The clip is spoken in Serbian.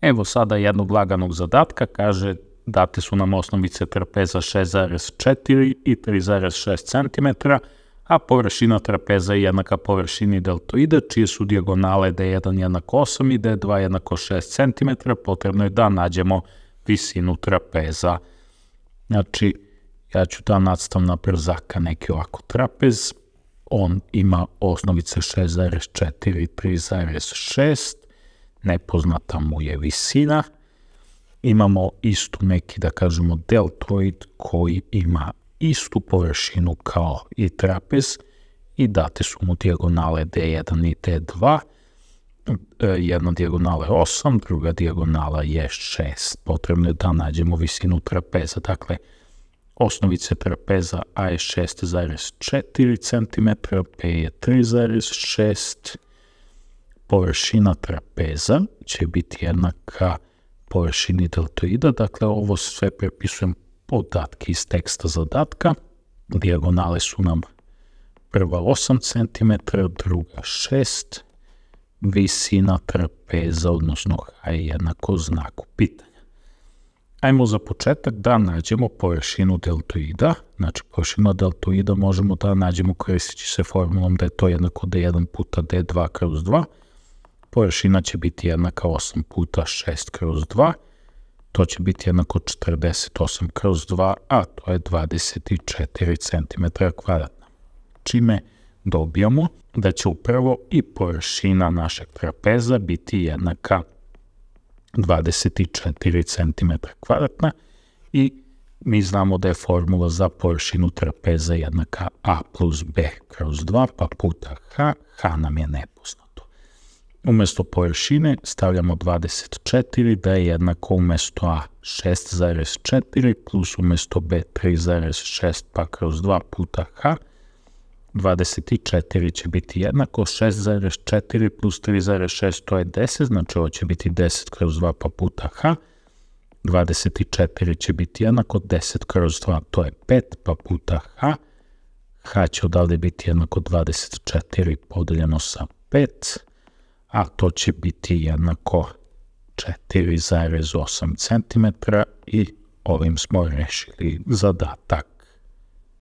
Evo sada jednog laganog zadatka, kaže date su nam osnovice trapeza 6,4 i 3,6 cm, a površina trapeza je jednaka površini deltoida, čije su dijagonale d1 jednako 8 i d2 jednako 6 cm, potrebno je da nađemo visinu trapeza. Znači, ja ću ta da nacrtam na przaka neki ovako trapez, on ima osnovice 6,4 i 3,6, nepoznata mu je visina. Imamo istu neki, da kažemo, deltoid koji ima istu površinu kao i trapez i date su mu dijagonale D1 i D2. Jedna dijagonala je 8, druga dijagonala je 6. Potrebno je da nađemo visinu trapeza. Dakle, osnovice trapeza A je 6,4 cm, B je 3,6 cm, površina trapeza će biti jednaka površini deltoida, dakle ovo sve prepisujem podatke iz teksta zadatka, dijagonale su nam prva 8 cm, druga 6 visina trapeza, odnosno h je jednako znaku pitanja. Ajmo za početak da nađemo površinu deltoida, znači površina deltoida možemo da nađemo će se formulom da je to jednako d1 puta d2 kroz 2, Površina će biti jednaka 8 puta 6 kroz 2, to će biti jednako 48 kroz 2, a to je 24 cm kvadratna. Čime dobijamo da će upravo i površina našeg trapeza biti jednaka 24 cm kvadratna i mi znamo da je formula za površinu trapeza jednaka a plus b kroz 2 pa puta h, h nam je nepoznat. Umesto površine stavljamo 24 da je jednako umesto a 6,4 plus umesto b 3,6 pa kroz 2 puta h 24 će biti jednako 6,4 plus 3,6 to je 10, znači ovo će biti 10 kroz 2 pa puta h. 24 će biti jednako 10 kroz 2 to je 5 pa puta h. h će odavde biti jednako 24 podeljeno sa 5 a to će biti jednako 4,8 cm i ovim smo rešili zadatak.